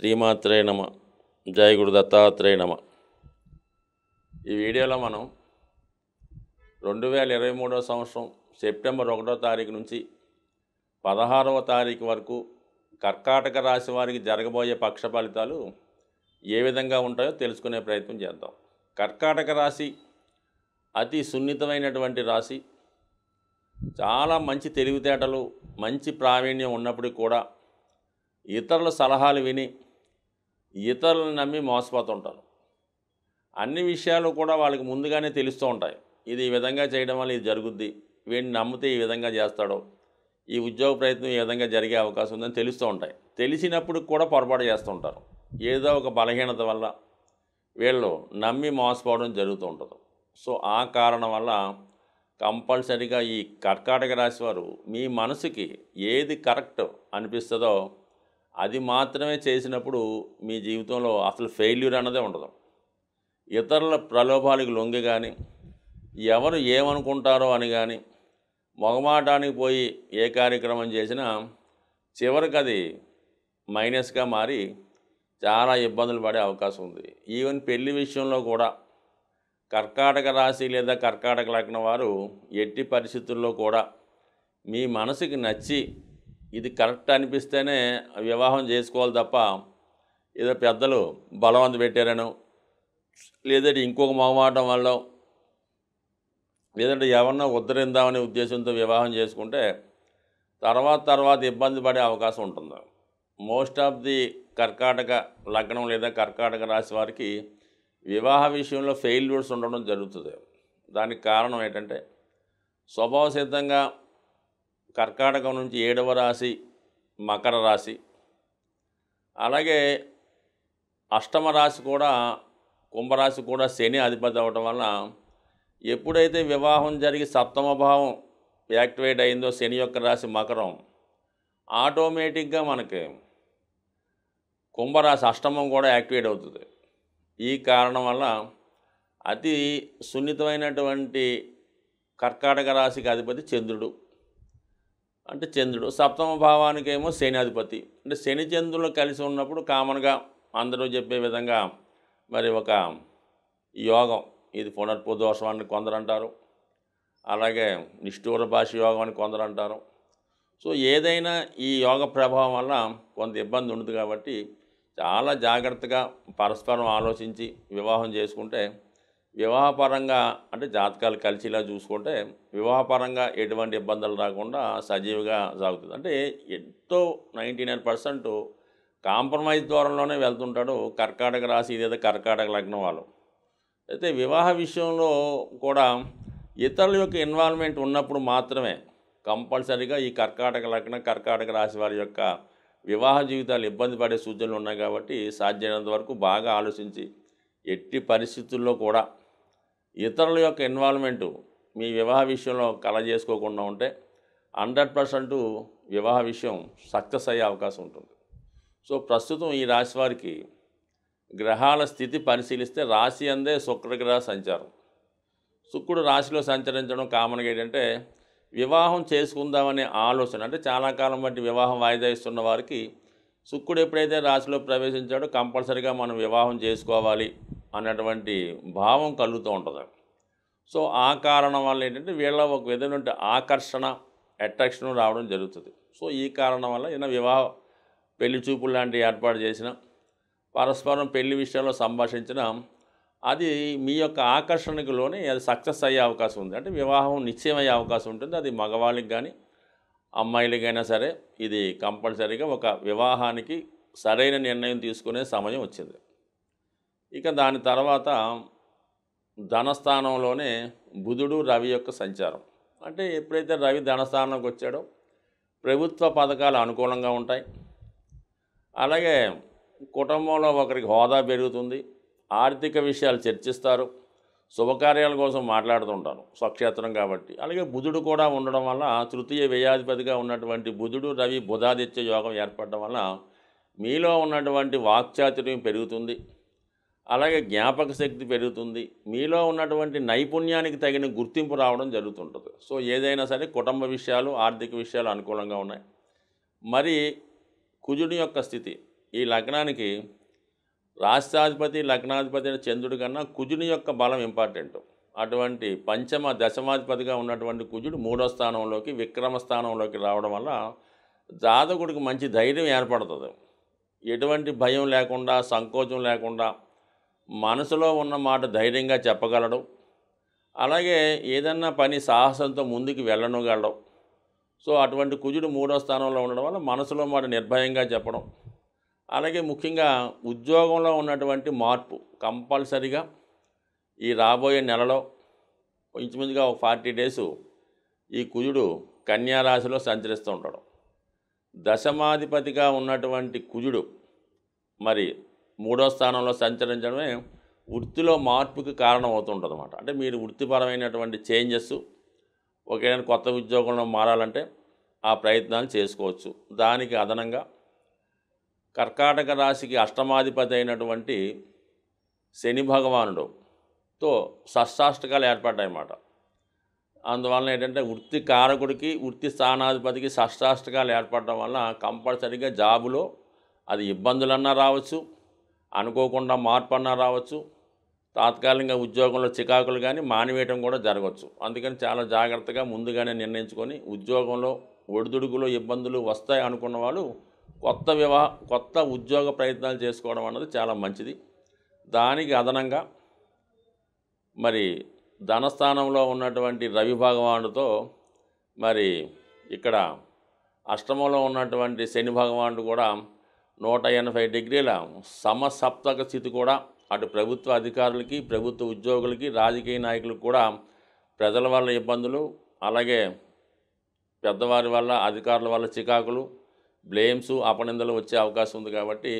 శ్రీమాత్రే నమ జయ గురు దత్తాత్రేయ నమ ఈ వీడియోలో మనం రెండు వేల ఇరవై మూడో సంవత్సరం సెప్టెంబర్ ఒకటో తారీఖు నుంచి పదహారవ తారీఖు వరకు కర్కాటక రాశి వారికి జరగబోయే పక్ష ఫలితాలు ఏ విధంగా ఉంటాయో తెలుసుకునే ప్రయత్నం చేద్దాం కర్కాటక రాశి అతి సున్నితమైనటువంటి రాశి చాలా మంచి తెలివితేటలు మంచి ప్రావీణ్యం ఉన్నప్పటికీ కూడా ఇతరుల సలహాలు విని ఇతరులను నమ్మి మోసపోతుంటారు అన్ని విషయాలు కూడా వాళ్ళకి ముందుగానే తెలుస్తూ ఉంటాయి ఇది ఈ విధంగా చేయడం వల్ల ఇది జరుగుద్ది వీడిని నమ్మితే ఈ విధంగా చేస్తాడో ఈ ఉద్యోగ ప్రయత్నం ఈ విధంగా జరిగే అవకాశం ఉందని తెలుస్తూ ఉంటాయి తెలిసినప్పుడు కూడా పొరపాటు చేస్తుంటారు ఏదో ఒక బలహీనత వల్ల వీళ్ళు నమ్మి మోసపోవడం జరుగుతూ ఉంటుంది సో ఆ కారణం వల్ల కంపల్సరీగా ఈ కర్కాటక రాశి వారు మీ మనసుకి ఏది కరెక్ట్ అనిపిస్తుందో అది మాత్రమే చేసినప్పుడు మీ జీవితంలో అసలు ఫెయిల్యూర్ అన్నదే ఉండదు ఇతరుల ప్రలోభాలకు లొంగి కానీ ఎవరు ఏమనుకుంటారో అని కానీ మొగమాటానికి పోయి ఏ కార్యక్రమం చేసినా చివరికి అది మైనస్గా మారి చాలా ఇబ్బందులు పడే అవకాశం ఉంది ఈవెన్ పెళ్లి విషయంలో కూడా కర్కాటక రాశి లేదా కర్కాటక లగ్న వారు ఎట్టి పరిస్థితుల్లో కూడా మీ మనసుకి నచ్చి ఇది కరెక్ట్ అనిపిస్తేనే వివాహం చేసుకోవాలి తప్ప ఏదో పెద్దలు బలవంత పెట్టారను లేదంటే ఇంకొక మొహమాటం వల్ల లేదంటే ఎవరినో ఉద్ధరిందామనే ఉద్దేశంతో వివాహం చేసుకుంటే తర్వాత తర్వాత ఇబ్బంది పడే అవకాశం ఉంటుంది మోస్ట్ ఆఫ్ ది కర్కాటక లగ్నం లేదా కర్కాటక రాశి వారికి వివాహ విషయంలో ఫెయిల్యూర్స్ ఉండడం జరుగుతుంది దానికి కారణం ఏంటంటే స్వభావ సిద్ధంగా కర్కాటకం నుంచి ఏడవ రాశి మకర రాశి అలాగే అష్టమ రాశి కూడా కుంభరాశి కూడా శని అధిపతి అవ్వటం వల్ల ఎప్పుడైతే వివాహం జరిగి సప్తమ భావం యాక్టివేట్ అయిందో శని యొక్క రాశి మకరం ఆటోమేటిక్గా మనకి కుంభరాశి అష్టమం కూడా యాక్టివేట్ అవుతుంది ఈ కారణం వల్ల అతి సున్నితమైనటువంటి కర్కాటక రాశికి అధిపతి చంద్రుడు అంటే చంద్రుడు సప్తమ భావానికేమో శనిధిపతి అంటే శని చంద్రులు కలిసి ఉన్నప్పుడు కామన్గా అందరూ చెప్పే విధంగా మరి ఒక యోగం ఇది పునర్పు అని కొందరు అంటారు అలాగే నిష్ఠూర భాష యోగం అని కొందరు అంటారు సో ఏదైనా ఈ యోగ ప్రభావం వల్ల కొంత ఇబ్బంది ఉండదు కాబట్టి చాలా జాగ్రత్తగా పరస్పరం ఆలోచించి వివాహం చేసుకుంటే వివాహపరంగా అంటే జాతకాలు ఇలా చూసుకుంటే వివాహపరంగా ఎటువంటి ఇబ్బందులు రాకుండా సజీవగా సాగుతుంది అంటే ఎంతో నైంటీ నైన్ పర్సెంట్ కాంప్రమైజ్ ద్వారంలోనే వెళ్తుంటాడు కర్కాటక రాశి ఇదేదో కర్కాటక లగ్నం వాళ్ళు అయితే వివాహ విషయంలో కూడా ఇతరుల యొక్క ఇన్వాల్వ్మెంట్ ఉన్నప్పుడు మాత్రమే కంపల్సరీగా ఈ కర్కాటక లగ్నం కర్కాటక రాశి వారి యొక్క వివాహ జీవితాలు ఇబ్బంది పడే సూచనలు ఉన్నాయి కాబట్టి సాధ్యమైనంత వరకు బాగా ఆలోచించి ఎట్టి పరిస్థితుల్లో కూడా ఇతరుల యొక్క ఇన్వాల్వ్మెంటు మీ వివాహ విషయంలో కల చేసుకోకుండా ఉంటే హండ్రెడ్ పర్సెంట్ వివాహ విషయం సక్సెస్ అయ్యే అవకాశం ఉంటుంది సో ప్రస్తుతం ఈ రాశి వారికి గ్రహాల స్థితి పరిశీలిస్తే రాశి అందే శుక్రగ్రహ సంచారం శుక్రుడు రాశిలో సంచరించడం కామన్గా ఏంటంటే వివాహం చేసుకుందామనే ఆలోచన అంటే చాలా కాలం బట్టి వివాహం వాయిదా ఇస్తున్న వారికి శుక్రుడు ఎప్పుడైతే రాశిలో ప్రవేశించాడో కంపల్సరిగా మనం వివాహం చేసుకోవాలి అన్నటువంటి భావం కలుగుతూ ఉంటుంది సో ఆ కారణం వల్ల ఏంటంటే వీళ్ళ ఒక విధమైన ఆకర్షణ అట్రాక్షన్ రావడం జరుగుతుంది సో ఈ కారణం వల్ల ఏదైనా వివాహ పెళ్లి చూపులు లాంటివి ఏర్పాటు చేసిన పరస్పరం పెళ్లి విషయంలో సంభాషించిన అది మీ యొక్క ఆకర్షణకు లోనే అది సక్సెస్ అయ్యే అవకాశం ఉంది అంటే వివాహం నిశ్చయమయ్యే అవకాశం ఉంటుంది అది మగవాళ్ళకి కానీ అమ్మాయిలకైనా సరే ఇది కంపల్సరీగా ఒక వివాహానికి సరైన నిర్ణయం తీసుకునే సమయం వచ్చింది ఇక దాని తర్వాత ధనస్థానంలోనే బుధుడు రవి యొక్క సంచారం అంటే ఎప్పుడైతే రవి ధనస్థానంకి వచ్చాడో ప్రభుత్వ పథకాలు అనుకూలంగా ఉంటాయి అలాగే కుటుంబంలో ఒకరికి హోదా పెరుగుతుంది ఆర్థిక విషయాలు చర్చిస్తారు శుభకార్యాల కోసం మాట్లాడుతుంటారు స్వక్షేత్రం కాబట్టి అలాగే బుధుడు కూడా ఉండడం వల్ల తృతీయ వ్యయాధిపతిగా ఉన్నటువంటి బుధుడు రవి బుధాదిత్య యోగం ఏర్పడడం వల్ల మీలో ఉన్నటువంటి వాక్చాతుర్యం పెరుగుతుంది అలాగే జ్ఞాపక శక్తి పెరుగుతుంది మీలో ఉన్నటువంటి నైపుణ్యానికి తగిన గుర్తింపు రావడం జరుగుతుంటుంది సో ఏదైనా సరే కుటుంబ విషయాలు ఆర్థిక విషయాలు అనుకూలంగా ఉన్నాయి మరి కుజుడి యొక్క స్థితి ఈ లగ్నానికి రాష్ట్రాధిపతి లగ్నాధిపతి చంద్రుడి కన్నా కుజుని యొక్క బలం ఇంపార్టెంట్ అటువంటి పంచమ దశమాధిపతిగా ఉన్నటువంటి కుజుడు మూడో స్థానంలోకి విక్రమ స్థానంలోకి రావడం వల్ల జాతకుడికి మంచి ధైర్యం ఏర్పడుతుంది ఎటువంటి భయం లేకుండా సంకోచం లేకుండా మనసులో ఉన్న మాట ధైర్యంగా చెప్పగలడం అలాగే ఏదన్నా పని సాహసంతో ముందుకు వెళ్ళనగలడం సో అటువంటి కుజుడు మూడో స్థానంలో ఉండడం వల్ల మనసులో మాట నిర్భయంగా చెప్పడం అలాగే ముఖ్యంగా ఉద్యోగంలో ఉన్నటువంటి మార్పు కంపల్సరిగా ఈ రాబోయే నెలలో ఇంచుమించుగా ఒక ఫార్టీ డేస్ ఈ కుజుడు కన్యారాశిలో సంచరిస్తూ ఉంటాడు దశమాధిపతిగా ఉన్నటువంటి కుజుడు మరి మూడో స్థానంలో సంచరించడమే వృత్తిలో మార్పుకి కారణం అవుతుంటుంది అనమాట అంటే మీరు వృత్తిపరమైనటువంటి చేంజెస్ ఒకవేళ కొత్త ఉద్యోగంలో మారాలంటే ఆ ప్రయత్నాలు చేసుకోవచ్చు దానికి అదనంగా కర్కాటక రాశికి అష్టమాధిపతి అయినటువంటి శని భగవానుడుతో షష్టాష్టకాలు ఏర్పడ్డాయన్నమాట అందువలన ఏంటంటే వృత్తి కారకుడికి వృత్తి స్థానాధిపతికి షష్టాష్టకాలు ఏర్పడడం వల్ల కంపల్సరీగా జాబులో అది ఇబ్బందులన్నా రావచ్చు అనుకోకుండా మార్పు అన్నా రావచ్చు తాత్కాలికంగా ఉద్యోగంలో చికాకులు కానీ మానివేయటం కూడా జరగవచ్చు అందుకని చాలా జాగ్రత్తగా ముందుగానే నిర్ణయించుకొని ఉద్యోగంలో ఒడిదుడుకులో ఇబ్బందులు వస్తాయి అనుకున్న వాళ్ళు కొత్త వివాహ కొత్త ఉద్యోగ ప్రయత్నాలు చేసుకోవడం అన్నది చాలా మంచిది దానికి అదనంగా మరి ధనస్థానంలో ఉన్నటువంటి రవి భగవానుడితో మరి ఇక్కడ అష్టమంలో ఉన్నటువంటి శని భగవానుడు కూడా నూట ఎనభై డిగ్రీల సమసప్తక స్థితి కూడా అటు ప్రభుత్వ అధికారులకి ప్రభుత్వ ఉద్యోగులకి రాజకీయ నాయకులకు కూడా ప్రజల వల్ల ఇబ్బందులు అలాగే పెద్దవారి వల్ల అధికారుల వల్ల చికాకులు బ్లేమ్స్ అపనిందలు వచ్చే అవకాశం ఉంది కాబట్టి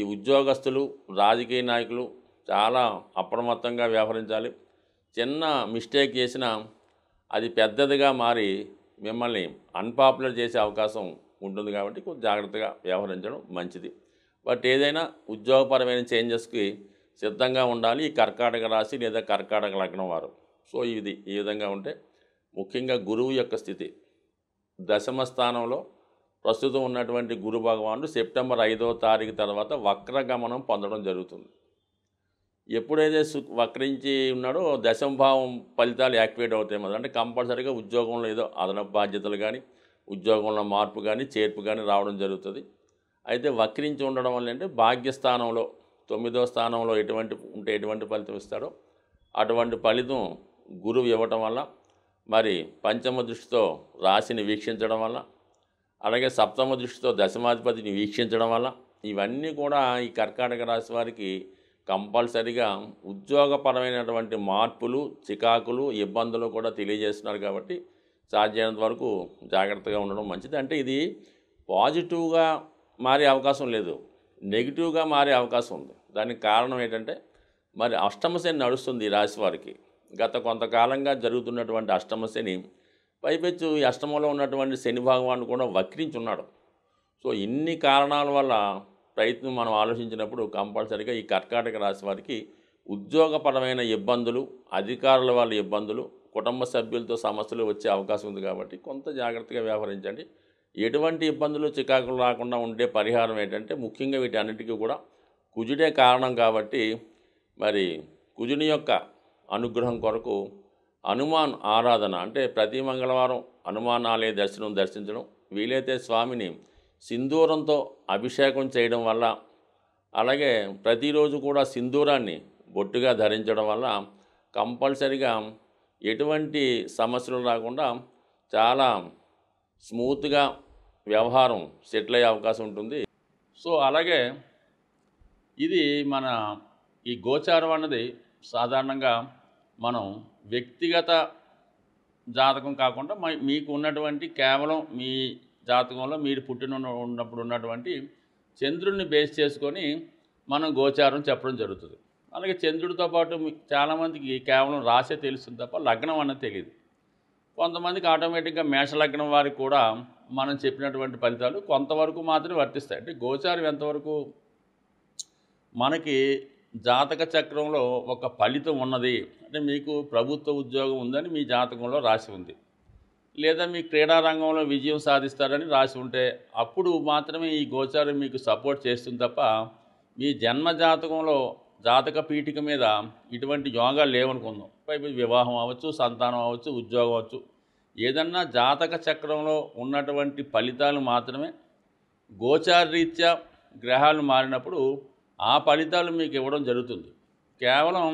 ఈ ఉద్యోగస్తులు రాజకీయ నాయకులు చాలా అప్రమత్తంగా వ్యవహరించాలి చిన్న మిస్టేక్ చేసిన అది పెద్దదిగా మారి మిమ్మల్ని అన్పాపులర్ చేసే అవకాశం ఉంటుంది కాబట్టి కొంచెం జాగ్రత్తగా వ్యవహరించడం మంచిది బట్ ఏదైనా ఉద్యోగపరమైన చేంజెస్కి సిద్ధంగా ఉండాలి ఈ కర్కాటక రాశి లేదా కర్కాటక లగ్నం వారు సో ఇది ఈ విధంగా ఉంటే ముఖ్యంగా గురువు యొక్క స్థితి దశమ స్థానంలో ప్రస్తుతం ఉన్నటువంటి గురు భగవానుడు సెప్టెంబర్ ఐదో తారీఖు తర్వాత వక్రగమనం పొందడం జరుగుతుంది ఎప్పుడైతే వక్రించి ఉన్నాడో దశమభావం ఫలితాలు యాక్టివేట్ అవుతాయి అంటే కంపల్సరీగా ఉద్యోగంలో ఏదో అదనపు బాధ్యతలు కానీ ఉద్యోగంలో మార్పు కానీ చేర్పు కానీ రావడం జరుగుతుంది అయితే వక్రించి ఉండడం వల్ల అంటే భాగ్యస్థానంలో తొమ్మిదో స్థానంలో ఎటువంటి ఉంటే ఎటువంటి ఫలితం ఇస్తాడో అటువంటి ఫలితం గురువు ఇవ్వటం వల్ల మరి పంచమ దృష్టితో రాశిని వీక్షించడం వల్ల అలాగే సప్తమ దృష్టితో దశమాధిపతిని వీక్షించడం వల్ల ఇవన్నీ కూడా ఈ కర్కాటక రాశి వారికి కంపల్సరిగా ఉద్యోగపరమైనటువంటి మార్పులు చికాకులు ఇబ్బందులు కూడా తెలియజేస్తున్నారు కాబట్టి సాధ్యమైనంత వరకు జాగ్రత్తగా ఉండడం మంచిది అంటే ఇది పాజిటివ్గా మారే అవకాశం లేదు నెగిటివ్గా మారే అవకాశం ఉంది దానికి కారణం ఏంటంటే మరి అష్టమశని నడుస్తుంది ఈ రాశి వారికి గత కొంతకాలంగా జరుగుతున్నటువంటి అష్టమశని పైపెచ్చు ఈ అష్టమంలో ఉన్నటువంటి శని భగవాను కూడా ఉన్నాడు సో ఇన్ని కారణాల వల్ల ప్రయత్నం మనం ఆలోచించినప్పుడు కంపల్సరీగా ఈ కర్కాటక రాశి వారికి ఉద్యోగపరమైన ఇబ్బందులు అధికారుల వాళ్ళ ఇబ్బందులు కుటుంబ సభ్యులతో సమస్యలు వచ్చే అవకాశం ఉంది కాబట్టి కొంత జాగ్రత్తగా వ్యవహరించండి ఎటువంటి ఇబ్బందులు చికాకులు రాకుండా ఉండే పరిహారం ఏంటంటే ముఖ్యంగా వీటన్నిటికీ కూడా కుజుడే కారణం కాబట్టి మరి కుజుని యొక్క అనుగ్రహం కొరకు హనుమాన్ ఆరాధన అంటే ప్రతి మంగళవారం హనుమాన్ ఆలయ దర్శనం దర్శించడం వీలైతే స్వామిని సింధూరంతో అభిషేకం చేయడం వల్ల అలాగే ప్రతిరోజు కూడా సింధూరాన్ని బొట్టుగా ధరించడం వల్ల కంపల్సరిగా ఎటువంటి సమస్యలు రాకుండా చాలా స్మూత్గా వ్యవహారం సెటిల్ అయ్యే అవకాశం ఉంటుంది సో అలాగే ఇది మన ఈ గోచారం అన్నది సాధారణంగా మనం వ్యక్తిగత జాతకం కాకుండా మీకు ఉన్నటువంటి కేవలం మీ జాతకంలో మీరు పుట్టిన ఉన్నప్పుడు ఉన్నటువంటి చంద్రుడిని బేస్ చేసుకొని మనం గోచారం చెప్పడం జరుగుతుంది అలాగే చంద్రుడితో పాటు చాలామందికి కేవలం రాసే తెలుస్తుంది తప్ప లగ్నం అన్నది తెలియదు కొంతమందికి ఆటోమేటిక్గా మేషలగ్నం వారికి కూడా మనం చెప్పినటువంటి ఫలితాలు కొంతవరకు మాత్రమే వర్తిస్తాయి అంటే గోచారం ఎంతవరకు మనకి జాతక చక్రంలో ఒక ఫలితం ఉన్నది అంటే మీకు ప్రభుత్వ ఉద్యోగం ఉందని మీ జాతకంలో రాసి ఉంది లేదా మీ క్రీడారంగంలో విజయం సాధిస్తారని రాసి ఉంటే అప్పుడు మాత్రమే ఈ గోచారం మీకు సపోర్ట్ చేస్తుంది తప్ప మీ జన్మ జాతకంలో జాతక పీఠిక మీద ఇటువంటి యోగాలు లేవనుకుందాం పైపు వివాహం అవ్వచ్చు సంతానం అవ్వచ్చు ఉద్యోగం అవ్వచ్చు ఏదన్నా జాతక చక్రంలో ఉన్నటువంటి ఫలితాలు మాత్రమే గోచారరీత్యా గ్రహాలు మారినప్పుడు ఆ ఫలితాలు మీకు ఇవ్వడం జరుగుతుంది కేవలం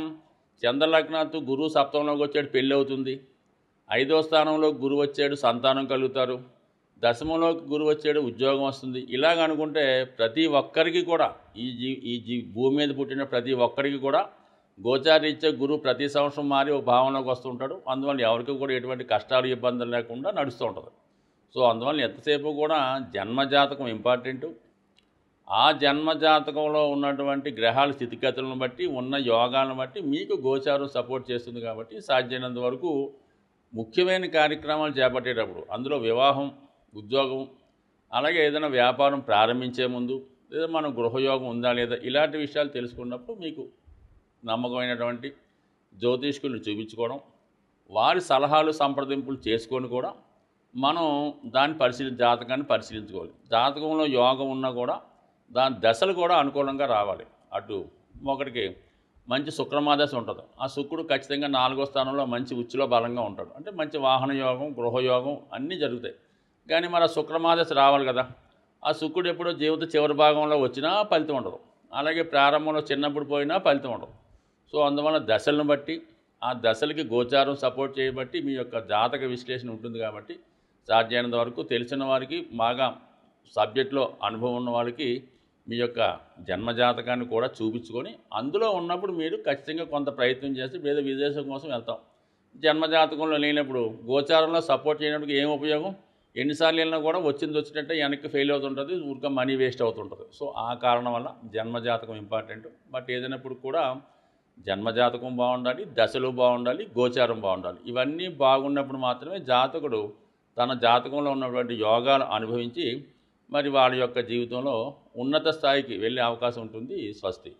చంద్రలగ్నాథ్ గురువు సప్తంలోకి వచ్చాడు పెళ్ళి అవుతుంది ఐదో స్థానంలో గురువు వచ్చాడు సంతానం కలుగుతారు దశమంలోకి గురువు వచ్చాడు ఉద్యోగం వస్తుంది ఇలాగ అనుకుంటే ప్రతి ఒక్కరికి కూడా ఈ జీ ఈ జీ భూమి మీద పుట్టిన ప్రతి ఒక్కరికి కూడా గోచారీత్యా గురువు ప్రతి సంవత్సరం మారి ఒక భావనలోకి వస్తూ ఉంటాడు అందువల్ల ఎవరికి కూడా ఎటువంటి కష్టాలు ఇబ్బందులు లేకుండా నడుస్తూ ఉంటుంది సో అందువల్ల ఎంతసేపు కూడా జన్మజాతకం ఇంపార్టెంటు ఆ జన్మజాతకంలో ఉన్నటువంటి గ్రహాల స్థితిగతులను బట్టి ఉన్న యోగాలను బట్టి మీకు గోచారం సపోర్ట్ చేస్తుంది కాబట్టి సాధ్యమైనంత వరకు ముఖ్యమైన కార్యక్రమాలు చేపట్టేటప్పుడు అందులో వివాహం ఉద్యోగం అలాగే ఏదైనా వ్యాపారం ప్రారంభించే ముందు లేదా మనం గృహయోగం ఉందా లేదా ఇలాంటి విషయాలు తెలుసుకున్నప్పుడు మీకు నమ్మకమైనటువంటి జ్యోతిష్కులను చూపించుకోవడం వారి సలహాలు సంప్రదింపులు చేసుకొని కూడా మనం దాన్ని పరిశీలి జాతకాన్ని పరిశీలించుకోవాలి జాతకంలో యోగం ఉన్నా కూడా దాని దశలు కూడా అనుకూలంగా రావాలి అటు ఒకటికి మంచి శుక్రమాదశ ఉంటుంది ఆ శుక్రుడు ఖచ్చితంగా నాలుగో స్థానంలో మంచి ఉచ్చులో బలంగా ఉంటాడు అంటే మంచి వాహన యోగం గృహయోగం అన్నీ జరుగుతాయి కానీ మన శుక్రమాదశ రావాలి కదా ఆ శుక్రుడు ఎప్పుడో జీవిత చివరి భాగంలో వచ్చినా ఫలితం ఉండదు అలాగే ప్రారంభంలో చిన్నప్పుడు పోయినా ఫలితం ఉండదు సో అందువల్ల దశలను బట్టి ఆ దశలకి గోచారం సపోర్ట్ చేయబట్టి మీ యొక్క జాతక విశ్లేషణ ఉంటుంది కాబట్టి సాధ్యమైనంత వరకు తెలిసిన వారికి బాగా సబ్జెక్ట్లో అనుభవం ఉన్న వాళ్ళకి మీ యొక్క జన్మజాతకాన్ని కూడా చూపించుకొని అందులో ఉన్నప్పుడు మీరు ఖచ్చితంగా కొంత ప్రయత్నం చేసి వేరే విదేశం కోసం వెళ్తాం జన్మజాతకంలో లేనప్పుడు గోచారంలో సపోర్ట్ చేయడానికి ఏం ఉపయోగం ఎన్నిసార్లు వెళ్ళినా కూడా వచ్చింది వచ్చినట్టే వెనక్కి ఫెయిల్ అవుతుంటుంది ఊరికే మనీ వేస్ట్ అవుతుంటుంది సో ఆ కారణం వల్ల జన్మజాతకం ఇంపార్టెంట్ బట్ ఏదైనప్పుడు కూడా జన్మజాతకం బాగుండాలి దశలు బాగుండాలి గోచారం బాగుండాలి ఇవన్నీ బాగున్నప్పుడు మాత్రమే జాతకుడు తన జాతకంలో ఉన్నటువంటి యోగాలు అనుభవించి మరి వాళ్ళ యొక్క జీవితంలో ఉన్నత స్థాయికి వెళ్ళే అవకాశం ఉంటుంది స్వస్తి